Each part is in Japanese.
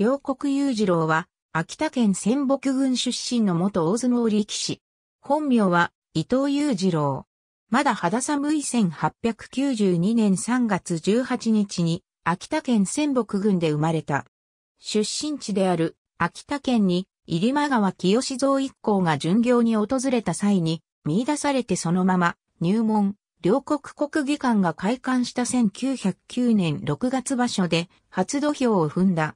両国裕次郎は、秋田県仙北郡出身の元大相撲力士。本名は、伊藤裕次郎。まだ肌寒い1892年3月18日に、秋田県仙北郡で生まれた。出身地である、秋田県に、入間川清蔵一行が巡業に訪れた際に、見出されてそのまま、入門、両国国技館が開館した1909年6月場所で、初土俵を踏んだ。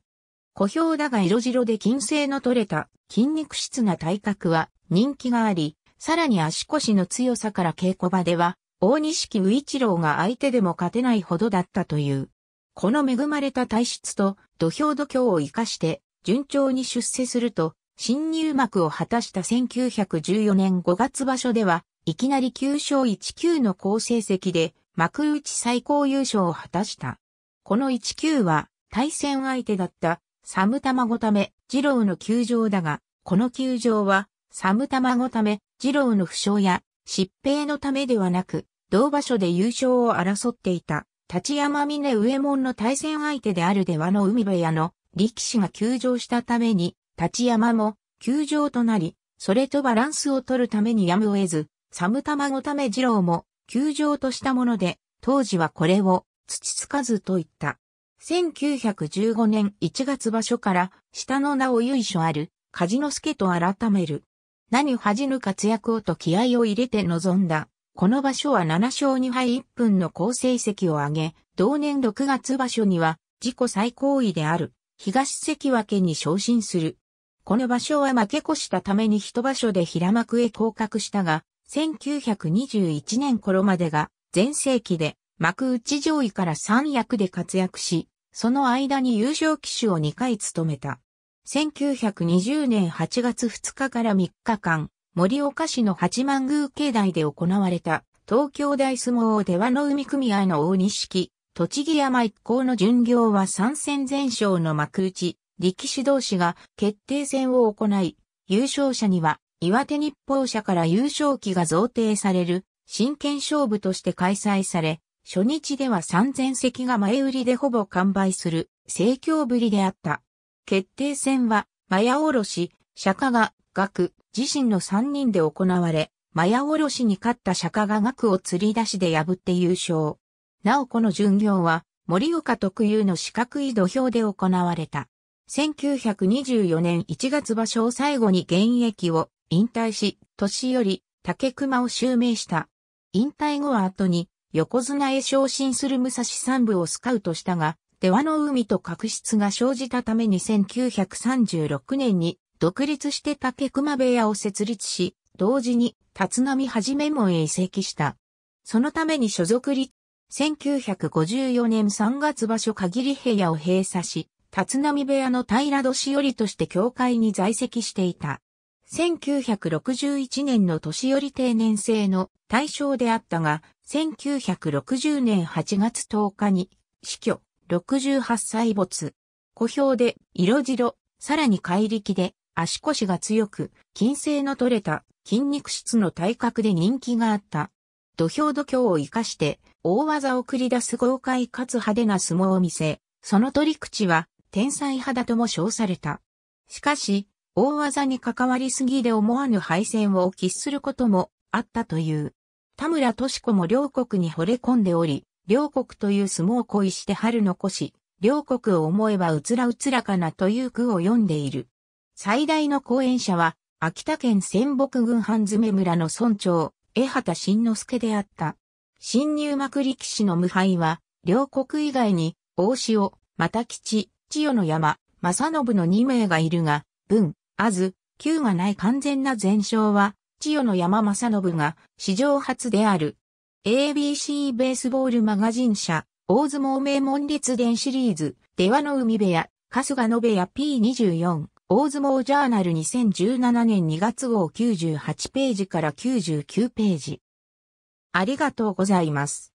小兵だが色白で金星の取れた筋肉質な体格は人気があり、さらに足腰の強さから稽古場では、大西木宇一郎が相手でも勝てないほどだったという。この恵まれた体質と土俵度胸を活かして、順調に出世すると、新入幕を果たした1914年5月場所では、いきなり9勝19の好成績で、幕内最高優勝を果たした。この19は、対戦相手だったサム卵ため、二郎の球場だが、この球場は、サム卵ため、二郎の負傷や、疾病のためではなく、同場所で優勝を争っていた、立山峰上門の対戦相手である出羽の海部屋の力士が休場したために、立山も休場となり、それとバランスを取るためにやむを得ず、サム卵ため二郎も休場としたもので、当時はこれを土つかずと言った。1915年1月場所から下の名を由緒ある、梶之助と改める。何恥じぬ活躍をと気合を入れて臨んだ。この場所は7勝2敗1分の好成績を挙げ、同年6月場所には自己最高位である東関脇に昇進する。この場所は負け越したために一場所で平幕へ降格したが、1921年頃までが前世紀で幕内上位から三役で活躍し、その間に優勝騎手を2回務めた。1920年8月2日から3日間、森岡市の八幡宮境内で行われた、東京大相撲出羽の海組合の大西錦、栃木山一行の巡業は3戦全勝の幕内、力士同士が決定戦を行い、優勝者には、岩手日報社から優勝旗が贈呈される、真剣勝負として開催され、初日では3000席が前売りでほぼ完売する盛況ぶりであった。決定戦は、マヤおろし、釈迦が、学、自身の3人で行われ、マヤおろしに勝った釈迦が学を釣り出しで破って優勝。なおこの巡業は、森岡特有の四角い土俵で行われた。1924年1月場所を最後に現役を引退し、年寄り竹熊を襲名した。引退後は後に横綱へ昇進する武蔵三部をスカウトしたが、出羽の海と確執が生じたために1936年に独立して竹熊部屋を設立し、同時に立浪はじめ門へ移籍した。そのために所属立、1954年3月場所限り部屋を閉鎖し、立浪部屋の平戸しよりとして教会に在籍していた。1961年の年寄り定年制の対象であったが、1960年8月10日に死去、68歳没。小兵で色白、さらに怪力で足腰が強く、筋性の取れた筋肉質の体格で人気があった。土俵度胸を活かして大技を繰り出す豪快かつ派手な相撲を見せ、その取り口は天才派だとも称された。しかし、大技に関わりすぎで思わぬ敗戦を喫することもあったという。田村敏子も両国に惚れ込んでおり、両国という相撲を恋して春残し、両国を思えばうつらうつらかなという句を読んでいる。最大の講演者は、秋田県仙北郡半詰村の村長、江畑慎之助であった。新入幕力士の無敗は、両国以外に、大塩、又吉、千代の山、正信の2名がいるが、文、あず、旧がない完全な全勝は、千代の山正信が史上初である ABC ベースボールマガジン社大相撲名門列伝シリーズ出羽の海部屋春日野部屋 P24 大相撲ジャーナル2017年2月号98ページから99ページありがとうございます。